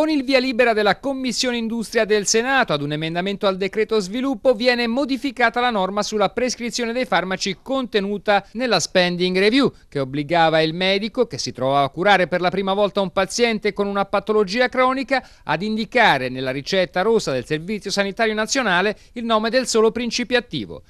Con il via libera della Commissione Industria del Senato ad un emendamento al decreto sviluppo viene modificata la norma sulla prescrizione dei farmaci contenuta nella spending review che obbligava il medico che si trovava a curare per la prima volta un paziente con una patologia cronica ad indicare nella ricetta rossa del Servizio Sanitario Nazionale il nome del solo principio attivo.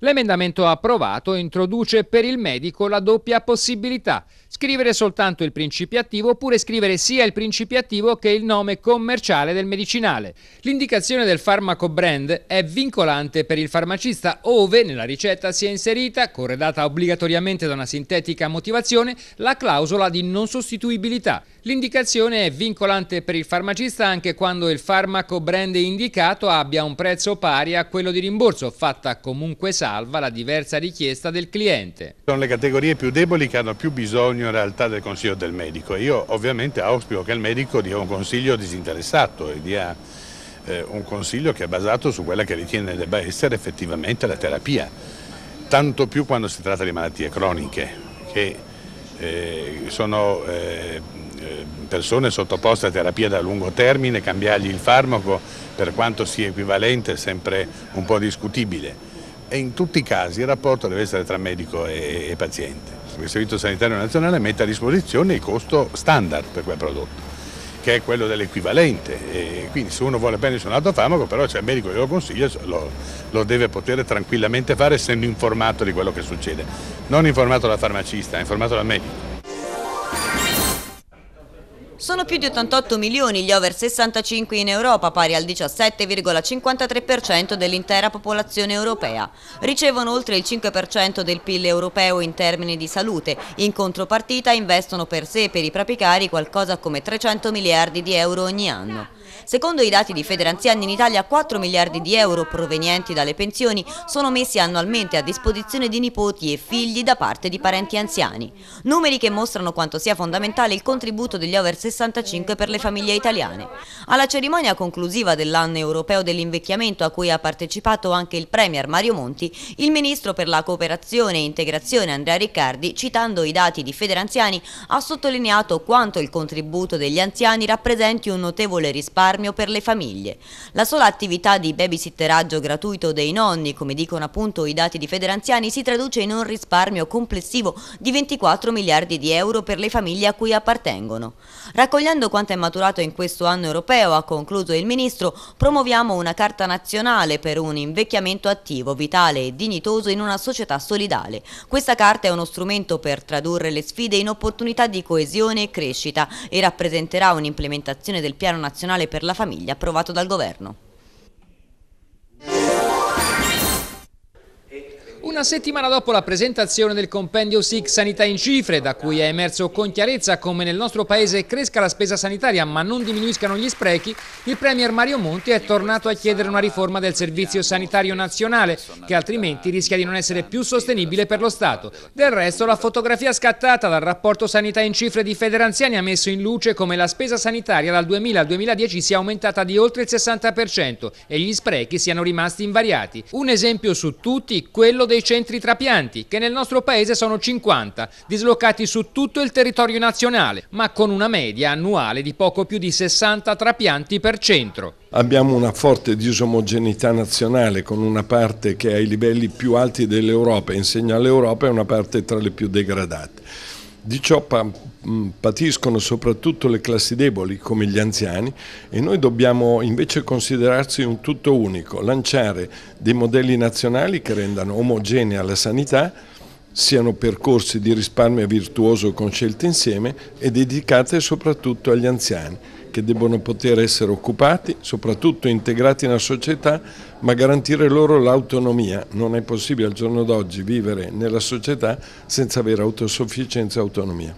L'emendamento approvato introduce per il medico la doppia possibilità scrivere soltanto il principio attivo oppure scrivere sia il principio attivo che il nome commerciale del medicinale. L'indicazione del farmaco brand è vincolante per il farmacista ove nella ricetta sia inserita, corredata obbligatoriamente da una sintetica motivazione, la clausola di non sostituibilità. L'indicazione è vincolante per il farmacista anche quando il farmaco brand indicato abbia un prezzo pari a quello di rimborso, fatta comunque salva la diversa richiesta del cliente. Sono le categorie più deboli che hanno più bisogno in realtà del consiglio del medico io ovviamente auspico che il medico dia un consiglio disinteressato e dia eh, un consiglio che è basato su quella che ritiene debba essere effettivamente la terapia, tanto più quando si tratta di malattie croniche che eh, sono eh, eh persone sottoposte a terapia da lungo termine, cambiargli il farmaco per quanto sia equivalente è sempre un po' discutibile e in tutti i casi il rapporto deve essere tra medico e, e paziente il Servizio Sanitario Nazionale mette a disposizione il costo standard per quel prodotto che è quello dell'equivalente. quindi se uno vuole prendersi un altro farmaco, però c'è il medico che lo consiglia, lo, lo, deve poter tranquillamente fare essendo informato di quello che succede. Non informato dal farmacista, informato dal medico. Sono più di 88 milioni gli over 65 in Europa, pari al 17,53% dell'intera popolazione europea. Ricevono oltre il 5% del PIL europeo in termini di salute. In contropartita investono per sé e per i propri cari qualcosa come 300 miliardi di euro ogni anno. Secondo i dati di Federanziani in Italia 4 miliardi di euro provenienti dalle pensioni sono messi annualmente a disposizione di nipoti e figli da parte di parenti anziani. Numeri che mostrano quanto sia fondamentale il contributo degli over 65 per le famiglie italiane. Alla cerimonia conclusiva dell'anno europeo dell'invecchiamento a cui ha partecipato anche il Premier Mario Monti, il Ministro per la Cooperazione e Integrazione Andrea Riccardi, citando i dati di Federanziani, ha sottolineato quanto il contributo degli anziani rappresenti un notevole risparmio risparmio per le famiglie. La sola attività di babysitteraggio gratuito dei nonni, come dicono appunto i dati di Federanziani, si traduce in un risparmio complessivo di 24 miliardi di euro per le famiglie a cui appartengono. Raccogliendo quanto è maturato in questo anno europeo, ha concluso il Ministro, promuoviamo una carta nazionale per un invecchiamento attivo, vitale e dignitoso in una società solidale. Questa carta è uno strumento per tradurre le sfide in opportunità di coesione e crescita e rappresenterà un'implementazione del Piano Nazionale per la famiglia approvato dal governo. Una settimana dopo la presentazione del compendio SIC Sanità in cifre, da cui è emerso con chiarezza come nel nostro paese cresca la spesa sanitaria ma non diminuiscano gli sprechi, il Premier Mario Monti è tornato a chiedere una riforma del Servizio Sanitario Nazionale, che altrimenti rischia di non essere più sostenibile per lo Stato. Del resto la fotografia scattata dal rapporto Sanità in cifre di Federanziani ha messo in luce come la spesa sanitaria dal 2000 al 2010 sia aumentata di oltre il 60% e gli sprechi siano rimasti invariati. Un esempio su tutti, quello dei centri trapianti, che nel nostro paese sono 50, dislocati su tutto il territorio nazionale, ma con una media annuale di poco più di 60 trapianti per centro. Abbiamo una forte disomogeneità nazionale con una parte che è ai livelli più alti dell'Europa, insegna all'Europa e una parte tra le più degradate. Di ciò mm, patiscono soprattutto le classi deboli come gli anziani e noi dobbiamo invece considerarci un tutto unico, lanciare dei modelli nazionali che rendano omogenea la sanità siano percorsi di risparmio virtuoso con scelte insieme e dedicate soprattutto agli anziani che debbono poter essere occupati, soprattutto integrati nella società, ma garantire loro l'autonomia. Non è possibile al giorno d'oggi vivere nella società senza avere autosufficienza e autonomia.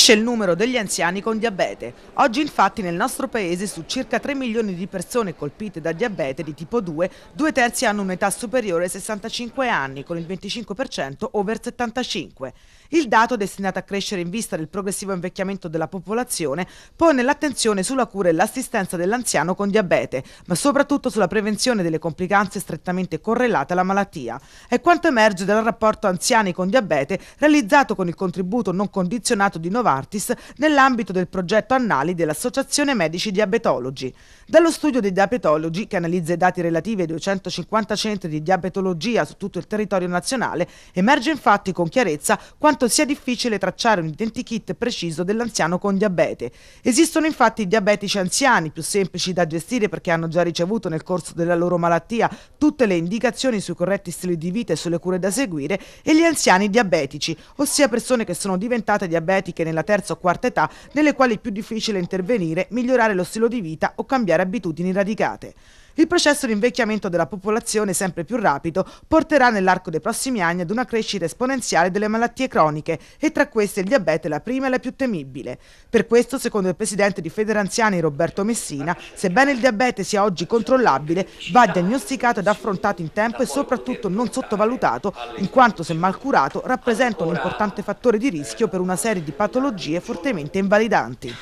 Cresce il numero degli anziani con diabete. Oggi infatti nel nostro paese su circa 3 milioni di persone colpite da diabete di tipo 2, due terzi hanno un'età superiore ai 65 anni, con il 25% over 75. Il dato, destinato a crescere in vista del progressivo invecchiamento della popolazione, pone l'attenzione sulla cura e l'assistenza dell'anziano con diabete, ma soprattutto sulla prevenzione delle complicanze strettamente correlate alla malattia. È quanto emerge dal rapporto anziani con diabete realizzato con il contributo non condizionato di 90 Novartis nell'ambito del progetto Annali dell'Associazione Medici Diabetologi. Dallo studio dei diabetologi, che analizza i dati relativi ai 250 centri di diabetologia su tutto il territorio nazionale, emerge infatti con chiarezza quanto sia difficile tracciare un identikit preciso dell'anziano con diabete. Esistono infatti diabetici anziani, più semplici da gestire perché hanno già ricevuto nel corso della loro malattia tutte le indicazioni sui corretti stili di vita e sulle cure da seguire, e gli anziani diabetici, ossia persone che sono diventate diabetiche nella terza o quarta età, nelle quali è più difficile intervenire, migliorare lo stile di vita o cambiare abitudini radicate. Il processo di invecchiamento della popolazione sempre più rapido porterà nell'arco dei prossimi anni ad una crescita esponenziale delle malattie croniche e tra queste il diabete è la prima e la più temibile. Per questo, secondo il presidente di Federanziani Roberto Messina, sebbene il diabete sia oggi controllabile, va diagnosticato ed affrontato in tempo e soprattutto non sottovalutato, in quanto se mal curato rappresenta un importante fattore di rischio per una serie di patologie fortemente invalidanti.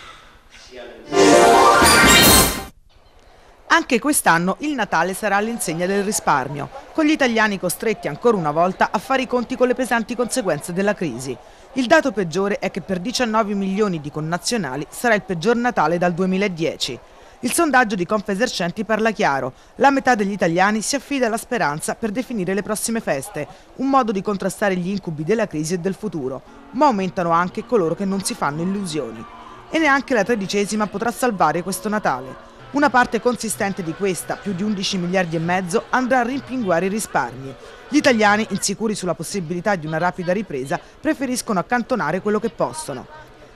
Anche quest'anno il Natale sarà all'insegna del risparmio, con gli italiani costretti ancora una volta a fare i conti con le pesanti conseguenze della crisi. Il dato peggiore è che per 19 milioni di connazionali sarà il peggior Natale dal 2010. Il sondaggio di Confesercenti parla chiaro, la metà degli italiani si affida alla speranza per definire le prossime feste, un modo di contrastare gli incubi della crisi e del futuro, ma aumentano anche coloro che non si fanno illusioni. E neanche la tredicesima potrà salvare questo Natale. Una parte consistente di questa, più di 11 miliardi e mezzo, andrà a rimpinguare i risparmi. Gli italiani, insicuri sulla possibilità di una rapida ripresa, preferiscono accantonare quello che possono.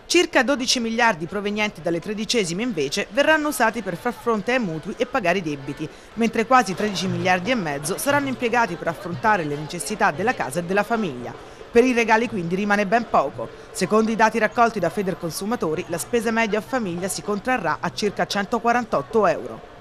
Circa 12 miliardi provenienti dalle tredicesime invece verranno usati per far fronte ai mutui e pagare i debiti, mentre quasi 13 miliardi e mezzo saranno impiegati per affrontare le necessità della casa e della famiglia. Per i regali quindi rimane ben poco. Secondo i dati raccolti da Federconsumatori, la spesa media a famiglia si contrarrà a circa 148 euro.